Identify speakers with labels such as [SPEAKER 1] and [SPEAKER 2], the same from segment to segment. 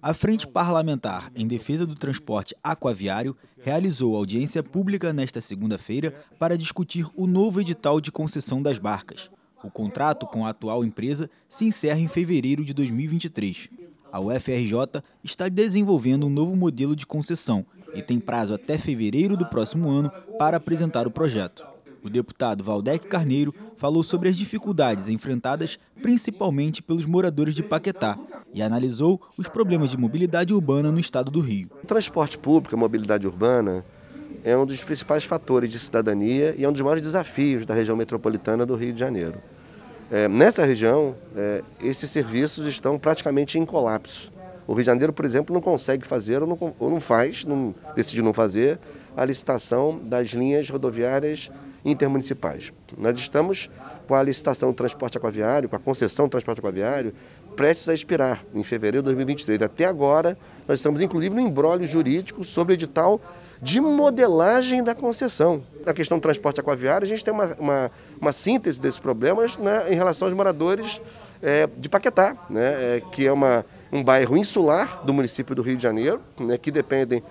[SPEAKER 1] A Frente Parlamentar em Defesa do Transporte Aquaviário realizou audiência pública nesta segunda-feira para discutir o novo edital de concessão das barcas. O contrato com a atual empresa se encerra em fevereiro de 2023. A UFRJ está desenvolvendo um novo modelo de concessão e tem prazo até fevereiro do próximo ano para apresentar o projeto o deputado Valdec Carneiro falou sobre as dificuldades enfrentadas principalmente pelos moradores de Paquetá e analisou os problemas de mobilidade urbana no estado do Rio.
[SPEAKER 2] O transporte público, a mobilidade urbana, é um dos principais fatores de cidadania e é um dos maiores desafios da região metropolitana do Rio de Janeiro. É, nessa região, é, esses serviços estão praticamente em colapso. O Rio de Janeiro, por exemplo, não consegue fazer ou não, ou não faz, não, decidiu não fazer, a licitação das linhas rodoviárias intermunicipais. Nós estamos com a licitação do transporte aquaviário, com a concessão do transporte aquaviário, prestes a expirar em fevereiro de 2023. Até agora, nós estamos inclusive no embrólio jurídico sobre o edital de modelagem da concessão. Na questão do transporte aquaviário, a gente tem uma, uma, uma síntese desses problemas né, em relação aos moradores é, de Paquetá, né, é, que é uma um bairro insular do município do Rio de Janeiro, né, que dependem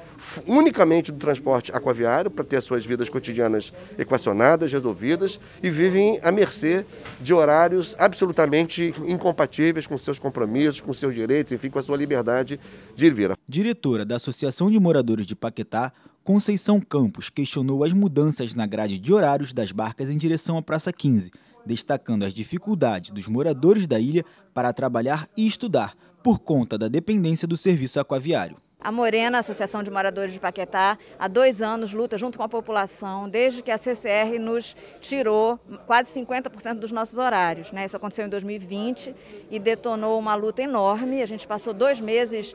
[SPEAKER 2] unicamente do transporte aquaviário para ter as suas vidas cotidianas equacionadas, resolvidas, e vivem à mercê de horários absolutamente incompatíveis com seus compromissos, com seus direitos, enfim, com a sua liberdade
[SPEAKER 1] de ir vir. Diretora da Associação de Moradores de Paquetá, Conceição Campos questionou as mudanças na grade de horários das barcas em direção à Praça 15, destacando as dificuldades dos moradores da ilha para trabalhar e estudar, por conta da dependência do serviço aquaviário.
[SPEAKER 3] A Morena, a Associação de Moradores de Paquetá, há dois anos luta junto com a população, desde que a CCR nos tirou quase 50% dos nossos horários. Né? Isso aconteceu em 2020 e detonou uma luta enorme. A gente passou dois meses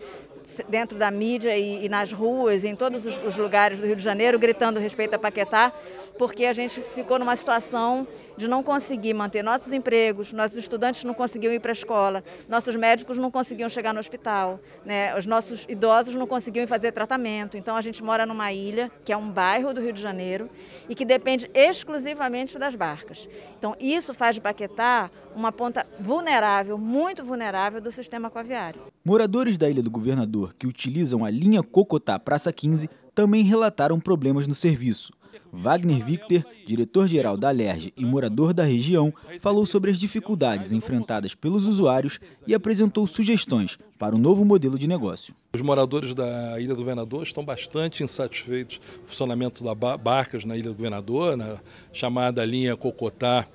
[SPEAKER 3] dentro da mídia e, e nas ruas, em todos os, os, lugares do Rio de Janeiro, gritando respeito a Paquetá, porque a gente ficou numa situação de não conseguir manter nossos empregos, nossos estudantes não conseguiam ir para a escola, nossos médicos não conseguiam chegar no hospital, né? os nossos idosos não conseguiam fazer tratamento. Então a gente mora numa ilha, que é um bairro do Rio de Janeiro, e que depende exclusivamente das barcas. Então isso faz de Paquetá uma ponta vulnerável, muito vulnerável do sistema aquaviário.
[SPEAKER 1] Moradores da Ilha do Governador que utilizam a linha Cocotá Praça 15 também relataram problemas no serviço. Wagner Victor, diretor-geral da Alerj e morador da região, falou sobre as dificuldades enfrentadas pelos usuários e apresentou sugestões para o novo modelo de negócio. Os moradores da Ilha do Governador estão bastante insatisfeitos com o funcionamento das
[SPEAKER 4] barcas na Ilha do Governador, na chamada linha Cocotá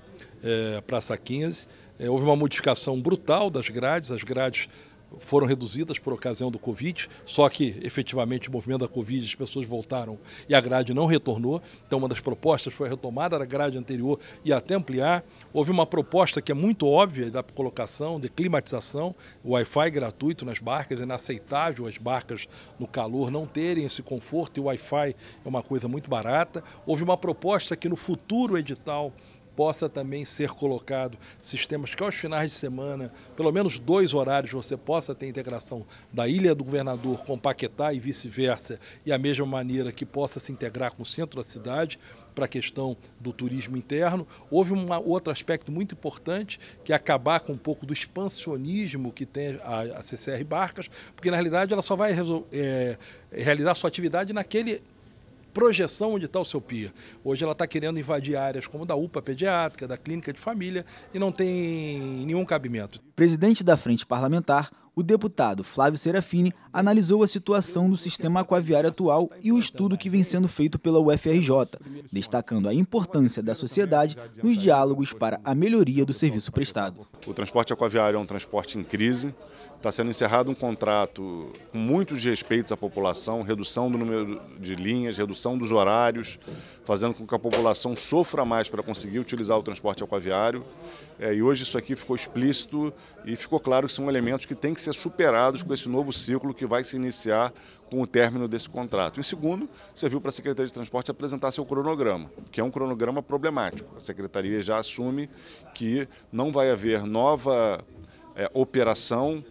[SPEAKER 4] é, Praça 15. É, eh, houve uma modificação brutal das grades, as grades foram reduzidas por ocasião do Covid, só que efetivamente o movimento da Covid, as pessoas voltaram e a grade não retornou. Então, uma das propostas foi a retomada da grade anterior e até ampliar. Houve uma proposta que é muito óbvia da colocação de climatização, Wi-Fi gratuito nas barcas, é inaceitável as barcas no calor não terem esse conforto e o Wi-Fi é uma coisa muito barata. Houve uma proposta que no futuro edital possa também ser colocado sistemas que aos finais de semana, pelo menos dois horários, você possa ter integração da Ilha do Governador com Paquetá e vice-versa, e a mesma maneira que possa se integrar com o centro da cidade para a questão do turismo interno. Houve um outro aspecto muito importante, que é acabar com um pouco do expansionismo que tem a, a CCR Barcas, porque na realidade ela só vai é, realizar sua atividade naquele projeção onde está o seu PIA. Hoje ela está querendo invadir áreas como da UPA pediátrica, da clínica de família e não tem nenhum cabimento.
[SPEAKER 1] Presidente da Frente Parlamentar, o deputado Flávio Serafini analisou a situação do sistema aquaviário atual e o estudo que vem sendo feito pela UFRJ, destacando a importância da sociedade nos diálogos para a melhoria do serviço prestado.
[SPEAKER 5] O transporte aquaviário é um transporte em crise, está sendo encerrado um contrato com muitos respeitos à população, redução do número de linhas, redução dos horários, fazendo com que a população sofra mais para conseguir utilizar o transporte aquaviário. É, e hoje isso aqui ficou explícito e ficou claro que são elementos que têm que ser ser superados com esse novo ciclo que vai se iniciar com o término desse contrato. Em segundo, serviu para a Secretaria de Transporte apresentar seu cronograma, que é um cronograma problemático. A Secretaria já assume que não vai haver nova é, operação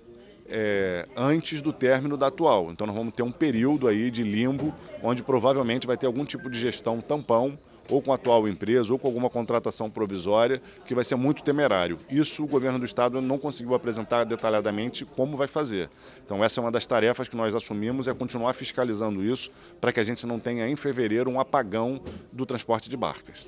[SPEAKER 5] é, antes do término da atual. Então nós vamos ter um período aí de limbo, onde provavelmente vai ter algum tipo de gestão tampão, ou com a atual empresa, ou com alguma contratação provisória, que vai ser muito temerário. Isso o governo do Estado não conseguiu apresentar detalhadamente como vai fazer. Então, essa é uma das tarefas que nós assumimos, é continuar fiscalizando isso, para que a gente não tenha, em fevereiro, um apagão do transporte de barcas.